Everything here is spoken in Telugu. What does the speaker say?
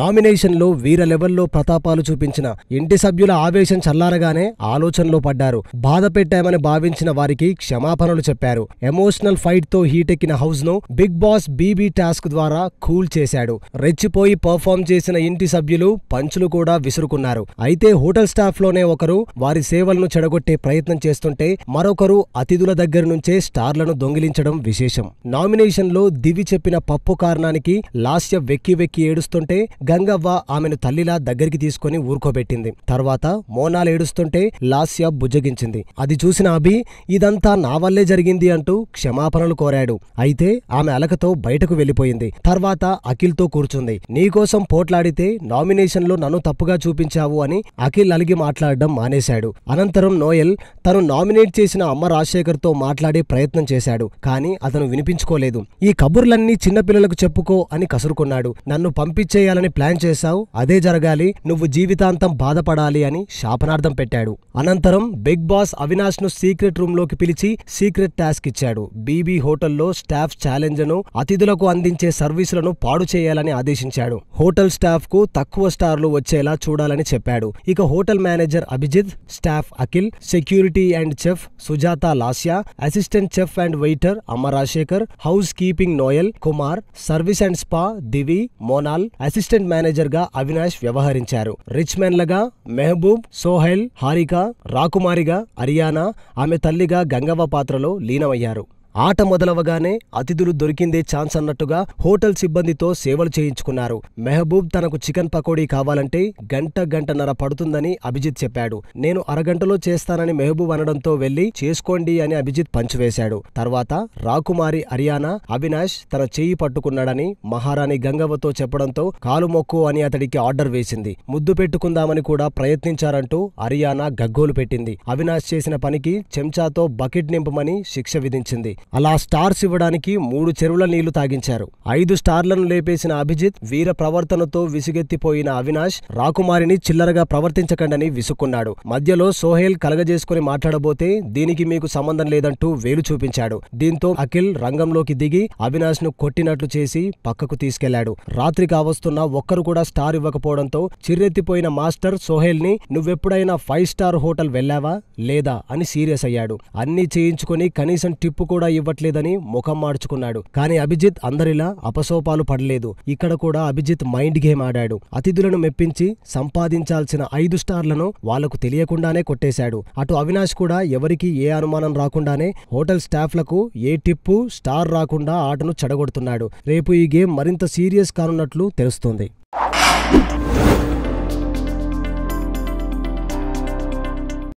నామినేషన్లో వీర లెవెల్లో ప్రతాపాలు చూపించిన ఇంటి సభ్యుల ఆవేశం చల్లారగానే ఆలోచనలో పడ్డారు బాధ పెట్టామని భావించిన వారికి క్షమాపణలు చెప్పారు ఎమోషనల్ ఫైట్ తో హీటెక్కిన హౌస్ను బిగ్ బాస్ బీబీ టాస్క్ ద్వారా కూల్ చేశాడు రెచ్చిపోయి పర్ఫామ్ చేసిన ఇంటి సభ్యులు పంచులు కూడా విసురుకున్నారు అయితే హోటల్ స్టాఫ్లోనే ఒకరు వారి సేవలను చెడగొట్టే ప్రయత్నం చేస్తుంటే మరొకరు అతిథుల దగ్గర నుంచే స్టార్లను దొంగిలించడం విశేషం నామినేషన్లో దివి చెప్పిన పప్పు కారణానికి లాస్య వెక్కి వెక్కి ఏడుస్తుంటే గంగవ్వ ఆమెను తల్లిలా దగ్గరికి తీసుకుని ఊరుకోబెట్టింది తర్వాత మోనాలు ఏడుస్తుంటే లాస్య బుజ్జగించింది అది చూసిన అభి ఇదంతా నా వల్లే జరిగింది అంటూ క్షమాపణలు కోరాడు అయితే ఆమె అలకతో బయటకు వెళ్ళిపోయింది తర్వాత అఖిల్తో కూర్చుంది నీకోసం పోట్లాడితే నామినేషన్లో నన్ను తప్పుగా చూపించావు అని అఖిల్ అలిగి మాట్లాడడం మానేశాడు అనంతరం నోయల్ తను నామినేట్ చేసిన అమ్మ రాజశేఖర్తో మాట్లాడే ప్రయత్నం చేశాడు కానీ అతను వినిపించుకోలేదు ఈ కబుర్లన్నీ చిన్నపిల్లలకు చెప్పుకో అని కసురుకున్నాడు నన్ను పంపించేయాలని జీవితాన్ని ప్లాన్ చేశావు అదే జరగాలి నువ్వు జీవితాంతం బాధపడాలి అని శాపనార్థం పెట్టాడు అనంతరం బిగ్ బాస్ అవినాష్ ను సీక్రెట్ రూమ్ లోకి పిలిచి సీక్రెట్ టాస్క్ ఇచ్చాడు బీబీ హోటల్లో స్టాఫ్ ఛాలెంజ్ ను అతిథులకు అందించే సర్వీసులను పాడు చేయాలని ఆదేశించాడు హోటల్ స్టాఫ్ కు తక్కువ స్టార్లు వచ్చేలా చూడాలని చెప్పాడు ఇక hotel manager Abhijeet staff Akhil security and chef Sujatha Lasya assistant chef and waiter Amma Rajasekhar housekeeping Noel Kumar service and spa Divi Monal assistant assistant మేనేజర్గా అవినాష్ వ్యవహరించారు రిచ్ మెన్ లగా మెహబూబ్ సోహైల్ హారిక రాకుమారిగా అరియానా ఆమె తల్లిగా గంగవ్వ పాత్రలో లీనమయ్యారు ఆట మొదలవగానే అతిథులు దొరికిందే ఛాన్స్ అన్నట్టుగా హోటల్ సిబ్బందితో సేవలు చేయించుకున్నారు మెహబూబ్ తనకు చికెన్ పకోడీ కావాలంటే గంట గంటన్నర పడుతుందని అభిజిత్ చెప్పాడు నేను అరగంటలో చేస్తానని మెహబూబ్ అనడంతో వెళ్లి చేసుకోండి అని అభిజిత్ పంచివేశాడు తర్వాత రాకుమారి అరియానా అవినాష్ తన చెయ్యి పట్టుకున్నాడని మహారాణి గంగవ్వతో చెప్పడంతో కాలు మొక్కు అని అతడికి ఆర్డర్ వేసింది ముద్దు పెట్టుకుందామని కూడా ప్రయత్నించారంటూ అరియానా గగ్గోలు పెట్టింది అవినాష్ చేసిన పనికి చెంచాతో బకెట్ నింపమని శిక్ష విధించింది అలా స్టార్స్ ఇవ్వడానికి మూడు చెరువుల నీళ్లు తాగించారు ఐదు స్టార్లను లేపేసిన అభిజిత్ వీర ప్రవర్తనతో విసుగెత్తిపోయిన అవినాష్ రాకుమారిని చిల్లరగా ప్రవర్తించకండని విసుక్కున్నాడు మధ్యలో సోహేల్ కలగజేసుకుని మాట్లాడబోతే దీనికి మీకు సంబంధం లేదంటూ వేలు చూపించాడు దీంతో అఖిల్ రంగంలోకి దిగి అవినాష్ ను కొట్టినట్లు చేసి పక్కకు తీసుకెళ్లాడు రాత్రి కావస్తున్న ఒక్కరు కూడా స్టార్ ఇవ్వకపోవడంతో చిర్రెత్తిపోయిన మాస్టర్ సోహేల్ ని నువ్వెప్పుడైనా ఫైవ్ స్టార్ హోటల్ వెళ్ళావా లేదా అని సీరియస్ అయ్యాడు అన్నీ చేయించుకుని కనీసం టిప్పు కూడా కూడా ఇవ్వట్లేదని ముఖం మార్చుకున్నాడు కానీ అభిజిత్ అందరిలా అపసోపాలు పడలేదు ఇక్కడ కూడా అభిజిత్ మైండ్ గేమ్ ఆడాడు అతిథులను మెప్పించి సంపాదించాల్సిన ఐదు స్టార్లను వాళ్లకు తెలియకుండానే కొట్టేశాడు అటు అవినాష్ కూడా ఎవరికీ ఏ అనుమానం రాకుండానే హోటల్ స్టాఫ్లకు ఏ టిప్పు స్టార్ రాకుండా ఆటను చెడగొడుతున్నాడు రేపు ఈ గేమ్ మరింత సీరియస్ కానున్నట్లు తెలుస్తోంది